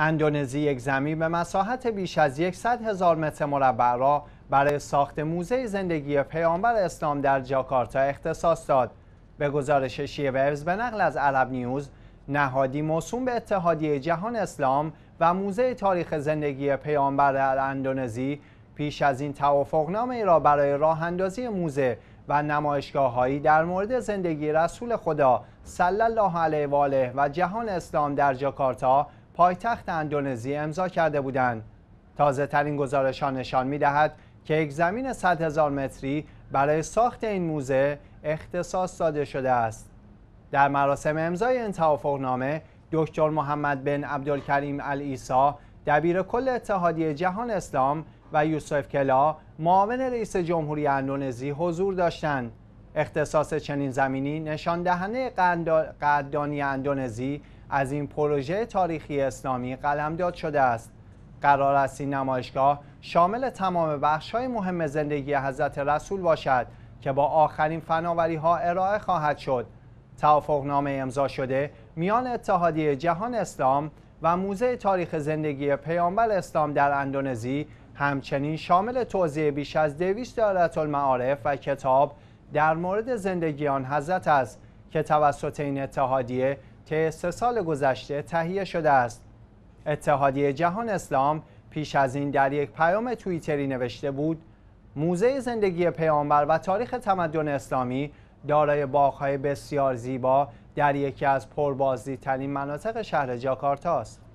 اندونزی یک زمین به مساحت بیش از 100 هزار متر مربع را برای ساخت موزه زندگی پیامبر اسلام در جاکارتا اختصاص داد. به گزارش شیوز به نقل از عرب نیوز، نهادی موسوم به اتحادیه جهان اسلام و موزه تاریخ زندگی پیامبر در اندونزی پیش از این توافقنامه ای را برای راه اندازی موزه و نمایشگاه هایی در مورد زندگی رسول خدا صلی الله علیه و آله و جهان اسلام در جاکارتا پایتخت اندونزی امضا کرده بودند. تازه ترین گزارش نشان می دهد که یک زمین 100 هزار متری برای ساخت این موزه اختصاص داده شده است. در مراسم امضای این نامه دکتر محمد بن عبدالکریم العیسا دبیر کل اتحادیه جهان اسلام و یوسف کلا معاون رئیس جمهوری اندونزی حضور داشتند. اختصاص چنین زمینی نشان دهنده قدردانی اندونزی از این پروژه تاریخی اسلامی قلمداد شده است قرار است این نمایشگاه شامل تمام بخش های مهم زندگی حضرت رسول باشد که با آخرین فناوری ها ارائه خواهد شد توافقنامه امضا شده میان اتحادیه جهان اسلام و موزه تاریخ زندگی پیامبر اسلام در اندونزی همچنین شامل توضیح بیش از دویست دارت المعارف و کتاب در مورد زندگی آن حضرت است که توسط این اتحادیه که سه سال گذشته تهیه شده است اتحادیه جهان اسلام پیش از این در یک پیام توییتری نوشته بود موزه زندگی پیامبر و تاریخ تمدن اسلامی دارای باغ‌های بسیار زیبا در یکی از پربازدیدترین مناطق شهر جاکارتا است